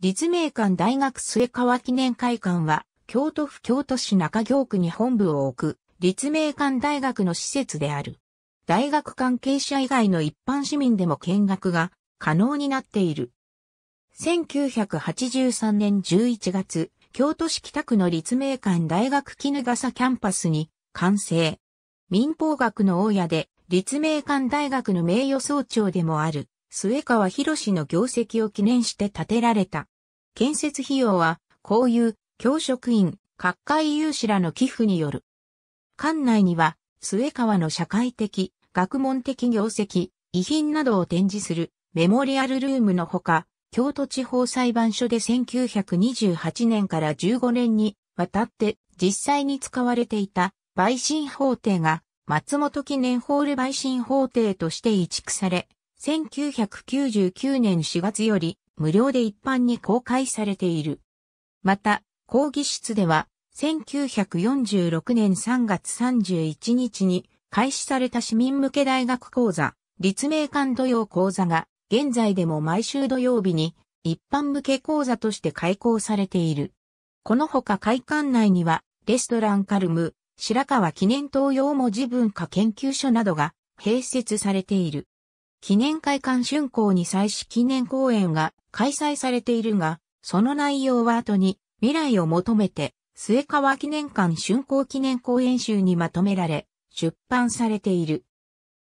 立命館大学末川記念会館は、京都府京都市中京区に本部を置く、立命館大学の施設である。大学関係者以外の一般市民でも見学が可能になっている。1983年11月、京都市北区の立命館大学絹笠キャンパスに完成。民法学の大家で立命館大学の名誉総長でもある末川博士の業績を記念して建てられた。建設費用は、いう教職員、各界有志らの寄付による。館内には、末川の社会的、学問的業績、遺品などを展示するメモリアルルームのほか、京都地方裁判所で1928年から15年にわたって実際に使われていた陪審法廷が松本記念ホール陪審法廷として移築され、1999年4月より無料で一般に公開されている。また、講義室では、1946年3月31日に開始された市民向け大学講座、立命館土曜講座が、現在でも毎週土曜日に一般向け講座として開講されている。このほか会館内には、レストランカルム、白川記念東洋文字文化研究所などが併設されている。記念会館春校に際し記念公演が開催されているが、その内容は後に未来を求めて、末川記念館春校記念公演集にまとめられ、出版されている。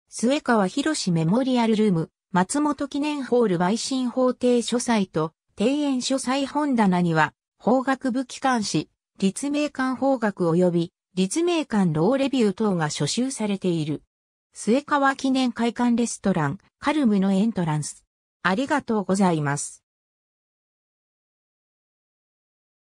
末川博士メモリアルルーム、松本記念ホール陪審法廷書斎と、庭園書斎本棚には、法学部機関誌、立命館法学及び、立命館ローレビュー等が書集されている。末川記念会館レストラン、カルムのエントランス。ありがとうございます。